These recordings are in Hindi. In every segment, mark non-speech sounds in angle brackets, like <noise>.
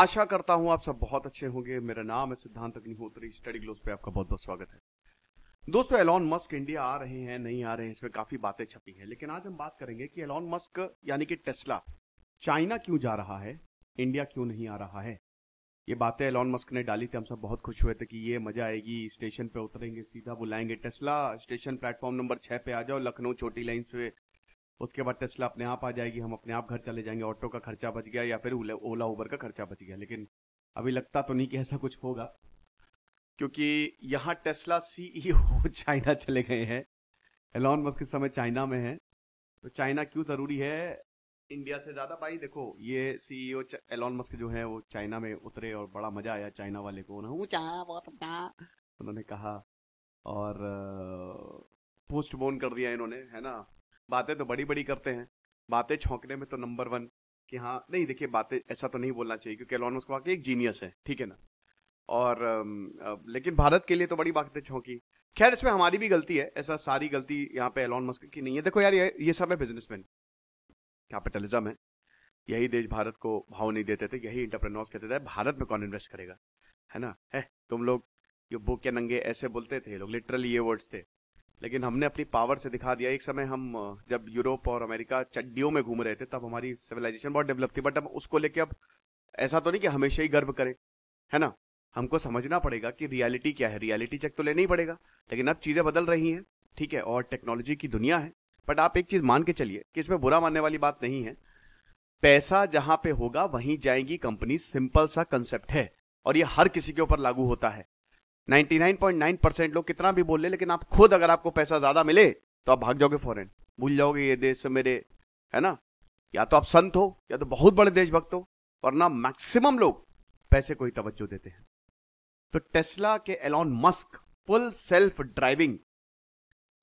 आशा करता हूं आप सब बहुत अच्छे होंगे मेरा नाम है सिद्धांत अग्निहोत्री स्टडी ग्लोस पे आपका बहुत बहुत स्वागत है दोस्तों एलॉन मस्क इंडिया आ रहे हैं नहीं आ रहे हैं इसमें काफी बातें छपी हैं लेकिन आज हम बात करेंगे कि एलॉन मस्क यानी कि टेस्ला चाइना क्यों जा रहा है इंडिया क्यों नहीं आ रहा है ये बातें एलॉन मस्क ने डाली थी हम सब बहुत खुश हुए थे कि ये मजा आएगी स्टेशन पे उतरेंगे सीधा बुलाएंगे टेस्ला स्टेशन प्लेटफॉर्म नंबर छह पे आ जाओ लखनऊ छोटी लाइन से उसके बाद टेस्ला अपने आप आ जाएगी हम अपने आप घर चले जाएंगे ऑटो का खर्चा बच गया या फिर ओला उबर का खर्चा बच गया लेकिन अभी लगता तो नहीं कि ऐसा कुछ होगा क्योंकि यहाँ टेस्ला सीईओ e <laughs> चाइना चले गए हैं एलॉन मस्क इस समय चाइना में है तो चाइना क्यों ज़रूरी है इंडिया से ज़्यादा भाई देखो ये सीईओ एलॉन मस्क जो है वो चाइना में उतरे और बड़ा मज़ा आया चाइना वाले को उन्होंने कहा और पोस्टपोन कर दिया इन्होंने है ना बातें तो बड़ी बड़ी करते हैं बातें छोंकने में तो नंबर वन कि हाँ नहीं देखिए बातें ऐसा तो नहीं बोलना चाहिए क्योंकि एलॉन मस्क वाकई एक जीनियस है ठीक है ना और लेकिन भारत के लिए तो बड़ी बातें छोंकी खैर इसमें हमारी भी गलती है ऐसा सारी गलती यहाँ पे एलोन मस्क की नहीं है देखो यार ये, ये सब है बिजनेसमैन कैपिटलिज्म है यही देश भारत को भाव नहीं देते थे यही इंटरप्रेनोर्स कहते थे भारत में कौन इन्वेस्ट करेगा है ना है तुम लोग ये बुक के नंगे ऐसे बोलते थे लोग लिटरली ये वर्ड्स थे लेकिन हमने अपनी पावर से दिखा दिया एक समय हम जब यूरोप और अमेरिका चड्डियों में घूम रहे थे तब हमारी सिविलाइजेशन बहुत डेवलप थी बट अब उसको लेके अब ऐसा तो नहीं कि हमेशा ही गर्व करें है ना हमको समझना पड़ेगा कि रियलिटी क्या है रियलिटी चेक तो लेना ही पड़ेगा लेकिन अब चीज़ें बदल रही हैं ठीक है और टेक्नोलॉजी की दुनिया है बट आप एक चीज़ मान के चलिए कि इसमें बुरा मानने वाली बात नहीं है पैसा जहां पे होगा वहीं जाएंगी कंपनी सिंपल सा कंसेप्ट है और ये हर किसी के ऊपर लागू होता है 99.9 परसेंट लोग कितना भी बोल ले, लेकिन आप खुद अगर आपको पैसा ज्यादा मिले तो आप भाग जाओगे फॉरेन भूल जाओगे ये देश मेरे है ना या तो आप संत हो या तो बहुत बड़े देशभक्त हो और ना मैक्सिमम लोग पैसे को ही तवज्जो देते हैं तो टेस्ला के Elon Musk full self driving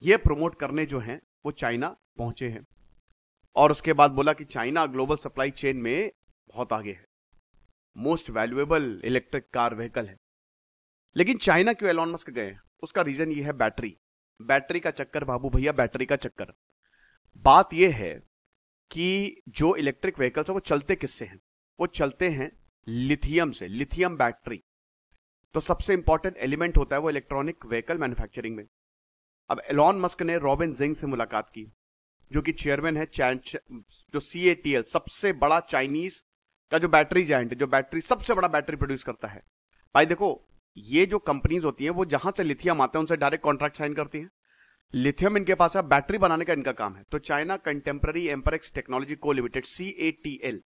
ये प्रमोट करने जो हैं वो चाइना पहुंचे हैं और उसके बाद बोला कि चाइना ग्लोबल सप्लाई चेन में बहुत आगे है most valuable electric car vehicle है लेकिन चाइना क्यों एलॉन मस्क गए उसका रीजन ये है बैटरी बैटरी का चक्कर बाबू भैया बैटरी का चक्कर बात यह है कि जो इलेक्ट्रिक व्हीकल्स हैं वो चलते किससे हैं वो चलते हैं लिथियम से लिथियम बैटरी तो सबसे इंपॉर्टेंट एलिमेंट होता है वो इलेक्ट्रॉनिक व्हीकल मैन्युफैक्चरिंग में अब एलॉन मस्क ने रॉबिन जिंग से मुलाकात की जो कि चेयरमैन है जो सी सबसे बड़ा चाइनीज का जो बैटरी जाइंट जो बैटरी सबसे बड़ा बैटरी प्रोड्यूस करता है भाई देखो ये जो कंपनीज होती है वो जहां से लिथियम आता है उनसे डायरेक्ट कॉन्ट्रैक्ट साइन करती है लिथियम इनके पास है बैटरी बनाने का इनका काम है तो China contemporary amperex technology co limited C A T L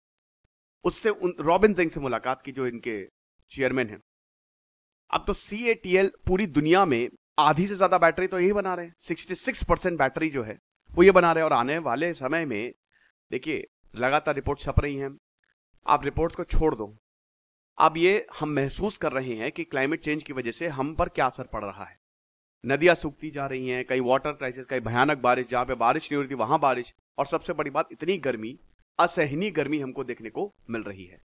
उससे रॉबिन जिंग से मुलाकात की जो इनके चेयरमैन है अब तो सी ए टी एल पूरी दुनिया में आधी से ज्यादा बैटरी तो यही बना रहे हैं सिक्सटी सिक्स परसेंट बैटरी जो है वो ये बना रहे हैं और आने वाले समय में देखिए लगातार रिपोर्ट छप रही हैं आप रिपोर्ट्स को छोड़ दो अब ये हम महसूस कर रहे हैं कि क्लाइमेट चेंज की वजह से हम पर क्या असर पड़ रहा है नदियां सूखती जा रही हैं कई वाटर क्राइसिस कई भयानक बारिश जहां पे बारिश नहीं हो रही थी वहां बारिश और सबसे बड़ी बात इतनी गर्मी असहनीय गर्मी हमको देखने को मिल रही है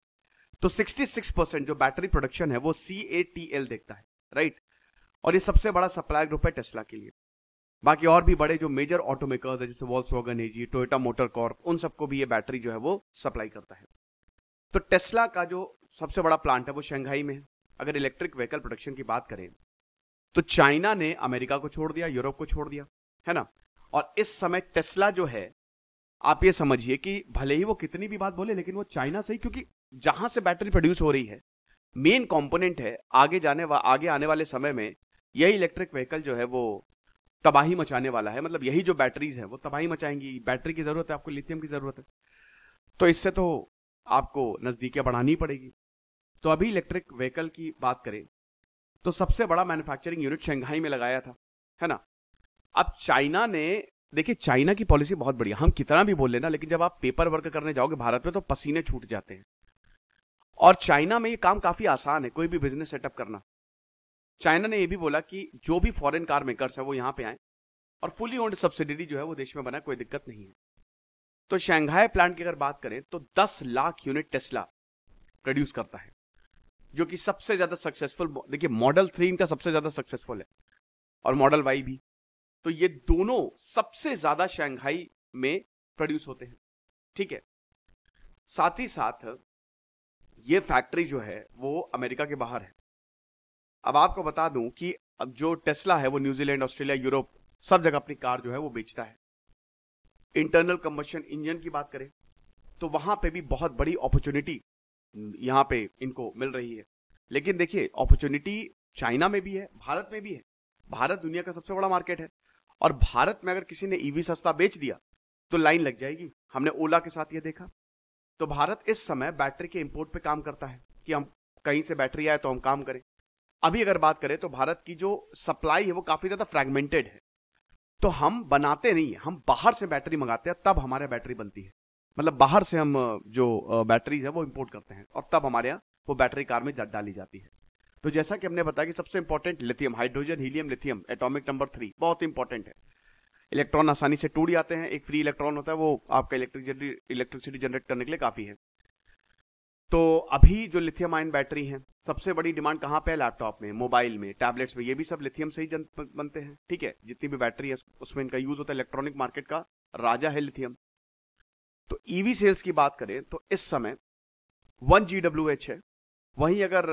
तो 66 परसेंट जो बैटरी प्रोडक्शन है वो सी ए टी एल देखता है राइट और ये सबसे बड़ा सप्लायर ग्रुप है टेस्ला के लिए बाकी और भी बड़े जो मेजर ऑटोमेकर्स है जैसे Volkswagen AG Toyota motor corp उन सबको भी ये बैटरी जो है वो सप्लाई करता है तो टेस्ला का जो सबसे बड़ा प्लांट है वो शंघाई में है अगर इलेक्ट्रिक व्हीकल प्रोडक्शन की बात करें तो चाइना ने अमेरिका को छोड़ दिया यूरोप को छोड़ दिया है ना और इस समय टेस्ला जो है आप ये समझिए कि भले ही वो कितनी भी बात बोले लेकिन वो चाइना से ही क्योंकि जहां से बैटरी प्रोड्यूस हो रही है मेन कंपोनेंट है आगे जाने वा, आगे आने वाले समय में यही इलेक्ट्रिक व्हीकल जो है वो तबाही मचाने वाला है मतलब यही जो बैटरीज है वो तबाही मचाएंगी बैटरी की जरूरत है आपको लिथियम की जरूरत है तो इससे तो आपको नजदीकियां बढ़ानी पड़ेगी तो अभी इलेक्ट्रिक व्हीकल की बात करें तो सबसे बड़ा मैन्युफैक्चरिंग यूनिट शंघाई में लगाया था है ना अब चाइना ने देखिए चाइना की पॉलिसी बहुत बढ़िया हम कितना भी बोल लेना लेकिन जब आप पेपर वर्क करने जाओगे भारत में तो पसीने छूट जाते हैं और चाइना में ये काम काफी आसान है कोई भी बिजनेस सेटअप करना चाइना ने ये भी बोला कि जो भी फॉरेन कार मेकर्स है वो यहां पे आए और फुली ओन्ड सब्सिडी जो है वो देश में बना कोई दिक्कत नहीं है तो शंघाई प्लांट की अगर बात करें तो 10 लाख यूनिट टेस्ला प्रोड्यूस करता है जो कि सबसे ज्यादा सक्सेसफुल देखिए मॉडल थ्री इनका सबसे ज्यादा सक्सेसफुल है और मॉडल वाई भी तो ये दोनों सबसे ज्यादा शंघाई में प्रोड्यूस होते हैं ठीक है साथ ही साथ ये फैक्ट्री जो है वो अमेरिका के बाहर है अब आपको बता दूं कि अब जो टेस्ला है वो न्यूजीलैंड ऑस्ट्रेलिया यूरोप सब जगह अपनी कार जो है वो बेचता है इंटरनल कम्बशन इंजन की बात करें तो वहां पे भी बहुत बड़ी अपॉर्चुनिटी यहाँ पे इनको मिल रही है लेकिन देखिए अपॉर्चुनिटी चाइना में भी है भारत में भी है भारत दुनिया का सबसे बड़ा मार्केट है और भारत में अगर किसी ने ईवी e सस्ता बेच दिया तो लाइन लग जाएगी हमने ओला के साथ ये देखा तो भारत इस समय बैटरी के इम्पोर्ट पे काम करता है कि हम कहीं से बैटरी आए तो हम काम करें अभी अगर बात करें तो भारत की जो सप्लाई है वो काफी ज्यादा फ्रेगमेंटेड है तो हम बनाते नहीं हम बाहर से बैटरी मंगाते हैं तब हमारे बैटरी बनती है मतलब बाहर से हम जो बैटरीज है वो इम्पोर्ट करते हैं और तब हमारे यहाँ वो बैटरी कार में डाली जाती है तो जैसा कि हमने बताया कि सबसे important lithium hydrogen helium lithium atomic number three बहुत इंपॉर्टेंट है इलेक्ट्रॉन आसानी से टूट जाते हैं एक फ्री इलेक्ट्रॉन होता है वो आपका इलेक्ट्रिक इलेक्ट्रिसिटी जनरेट करने के लिए काफ़ी है तो अभी जो लिथियम आयन बैटरी है सबसे बड़ी डिमांड कहाँ पे है लैपटॉप में मोबाइल में टैबलेट्स में ये भी सब लिथियम से ही बनते हैं ठीक है जितनी भी बैटरी है उसमें इनका यूज होता है इलेक्ट्रॉनिक मार्केट का राजा है लिथियम तो ईवी e सेल्स की बात करें तो इस समय वन जी है वहीं अगर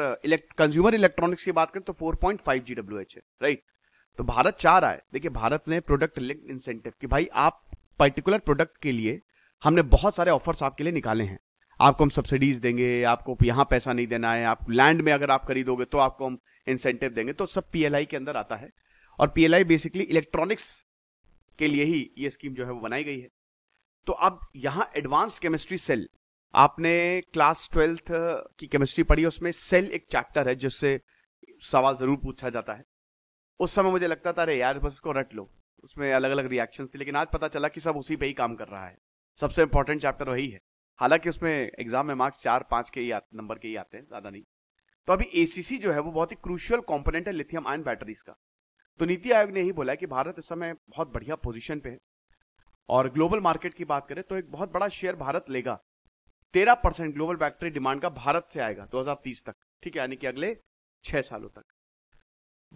कंज्यूमर uh, इलेक्ट्रॉनिक्स की बात करें तो 4.5 जी डब्ल्यू एच है राइट तो भारत चार आए देखिए भारत ने प्रोडक्ट लिंक इंसेंटिव कि भाई आप पर्टिकुलर प्रोडक्ट के लिए हमने बहुत सारे ऑफर्स आपके लिए निकाले हैं आपको हम सब्सिडीज देंगे आपको यहाँ पैसा नहीं देना है आप लैंड में अगर आप खरीदोगे तो आपको हम इंसेंटिव देंगे तो सब पीएलआई के अंदर आता है और पीएलआई बेसिकली इलेक्ट्रॉनिक्स के लिए ही ये स्कीम जो है वो बनाई गई है तो अब यहां एडवांस्ड केमिस्ट्री सेल आपने क्लास ट्वेल्थ uh, की केमिस्ट्री पढ़ी उसमें सेल एक चैप्टर है जिससे सवाल जरूर पूछा जाता है उस समय मुझे लगता था अरे यार बस इसको रट लो उसमें अलग अलग रिएक्शन थे लेकिन आज पता चला कि सब उसी पे ही काम कर रहा है सबसे इंपॉर्टेंट चैप्टर वही है हालांकि उसमें एग्जाम में मार्क्स चार पांच के ही नंबर के ही आते हैं ज़्यादा नहीं तो अभी एसीसी जो है वो बहुत ही क्रूशियल कॉम्पोनेंट है लिथियम आयन बैटरीज का तो नीति आयोग ने यही बोला कि भारत इस समय बहुत बढ़िया पोजिशन पे है और ग्लोबल मार्केट की बात करें तो एक बहुत बड़ा शेयर भारत लेगा तेरह परसेंट ग्लोबल फैक्ट्री डिमांड का भारत से आएगा 2030 तक ठीक है यानी कि अगले छह सालों तक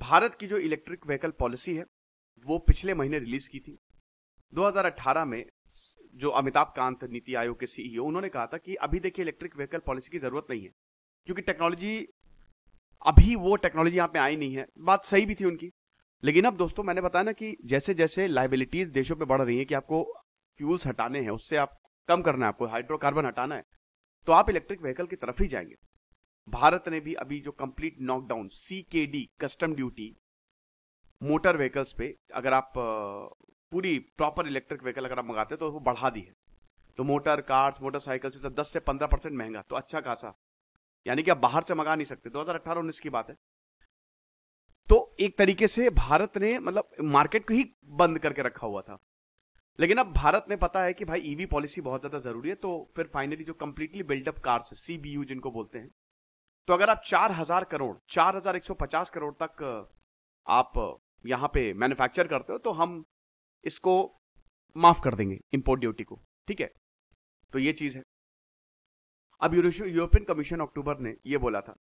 भारत की जो इलेक्ट्रिक व्हीकल पॉलिसी है वो पिछले महीने रिलीज की थी 2018 में जो अमिताभ कांत नीति आयोग के सीईओ e उन्होंने कहा था कि अभी देखिए इलेक्ट्रिक व्हीकल पॉलिसी की जरूरत नहीं है क्योंकि टेक्नोलॉजी अभी वो टेक्नोलॉजी यहाँ पे आई नहीं है बात सही भी थी उनकी लेकिन अब दोस्तों मैंने बताया ना कि जैसे जैसे लाइबिलिटीज देशों पर बढ़ रही है कि आपको फ्यूल्स हटाने हैं उससे आप कम करना है आपको हाइड्रोकार्बन हटाना है तो आप इलेक्ट्रिक व्हीकल की तरफ ही जाएंगे भारत ने भी अभी जो complete knockdown C custom duty motor vehicles पे अगर आप पूरी प्रॉपर इलेक्ट्रिक व्हीकल अगर आप मंगाते हैं तो वो बढ़ा दी है तो मोटर कार्स मोटरसाइकिल से सब दस से पंद्रह परसेंट महंगा तो अच्छा खासा यानी कि आप बाहर से मंगा नहीं सकते दो हजार अट्ठारह उन्नीस की बात है तो एक तरीके से भारत ने मतलब मार्केट को ही बंद करके रखा हुआ था लेकिन अब भारत ने पता है कि भाई ईवी e पॉलिसी बहुत ज्यादा जरूरी है तो फिर फाइनली जो कंप्लीटली बिल्डअप कार्स सीबीयू जिनको बोलते हैं तो अगर आप चार हजार करोड़ चार हजार एक सौ पचास करोड़ तक आप यहां पे मैन्युफैक्चर करते हो तो हम इसको माफ कर देंगे इंपोर्ट ड्यूटी को ठीक है तो ये चीज है अब यूरोपियन कमीशन अक्टूबर ने ये बोला था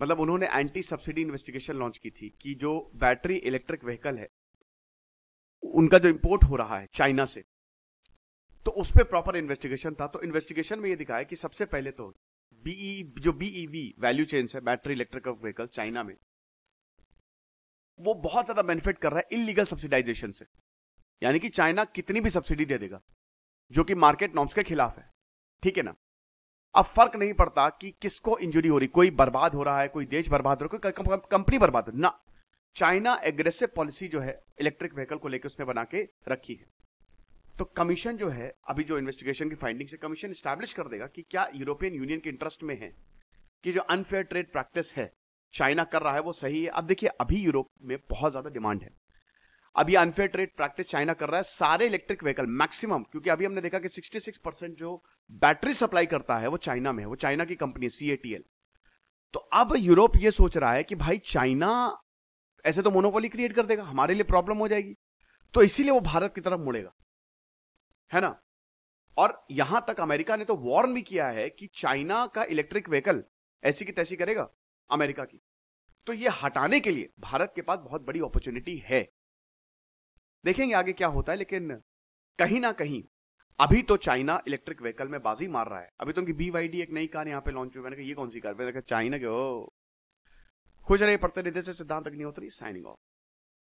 मतलब उन्होंने एंटी सब्सिडी इन्वेस्टिगेशन लॉन्च की थी कि जो बैटरी इलेक्ट्रिक व्हीकल है उनका जो इंपोर्ट हो रहा है चाइना से तो उस पर प्रॉपर इन्वेस्टिगेशन था तो इन्वेस्टिगेशन में ये दिखाया कि सबसे पहले तो बीई e, जो बीईवी वैल्यू चेन्स है बैटरी इलेक्ट्रिक व्हीकल चाइना में वो बहुत ज्यादा बेनिफिट कर रहा है इलीगल सब्सिडाइजेशन से यानी कि चाइना कितनी भी सब्सिडी दे देगा जो कि मार्केट नॉर्म्स के खिलाफ है ठीक है ना अब फर्क नहीं पड़ता कि किसको इंजुरी हो रही कोई बर्बाद हो रहा है कोई देश बर्बाद हो रहा है कोई कंपनी बर्बाद हो रही ना चाइना एग्रेसिव पॉलिसी जो है इलेक्ट्रिक व्हीकल को लेकर उसने बना के रखी है तो कमीशन जो है अभी जो इन्वेस्टिगेशन की फाइंडिंग से कमीशन स्टैब्लिश कर देगा कि क्या यूरोपियन यूनियन के इंटरेस्ट में है कि जो अनफेयर ट्रेड प्रैक्टिस है चाइना कर रहा है वो सही है अब देखिए अभी यूरोप में बहुत ज्यादा डिमांड है अभी अनफेयर ट्रेड प्रैक्टिस चाइना कर रहा है सारे इलेक्ट्रिक व्हीकल मैक्सिमम क्योंकि अभी हमने देखा कि 66 परसेंट जो बैटरी सप्लाई करता है वो चाइना में है वो चाइना की कंपनी है सीएटीएल तो अब यूरोप ये सोच रहा है कि भाई चाइना ऐसे तो मोनोपोली क्रिएट कर देगा हमारे लिए प्रॉब्लम हो जाएगी तो इसीलिए वो भारत की तरफ मुड़ेगा है ना और यहां तक अमेरिका ने तो वार्न भी किया है कि चाइना का इलेक्ट्रिक व्हीकल ऐसी की तैसी करेगा अमेरिका की तो ये हटाने के लिए भारत के पास बहुत बड़ी अपॉर्चुनिटी है देखेंगे आगे क्या होता है लेकिन कहीं ना कहीं अभी तो चाइना इलेक्ट्रिक व्हीकल में बाजी मार रहा है अभी तो उनकी बीवाईडी एक नई कार यहाँ पे लॉन्च हुई मैंने कहा ये कौन सी कार चाइना के ओ खुश रहे पढ़ते रहते सिद्धांत अग्निहोत्री साइनिंग ऑफ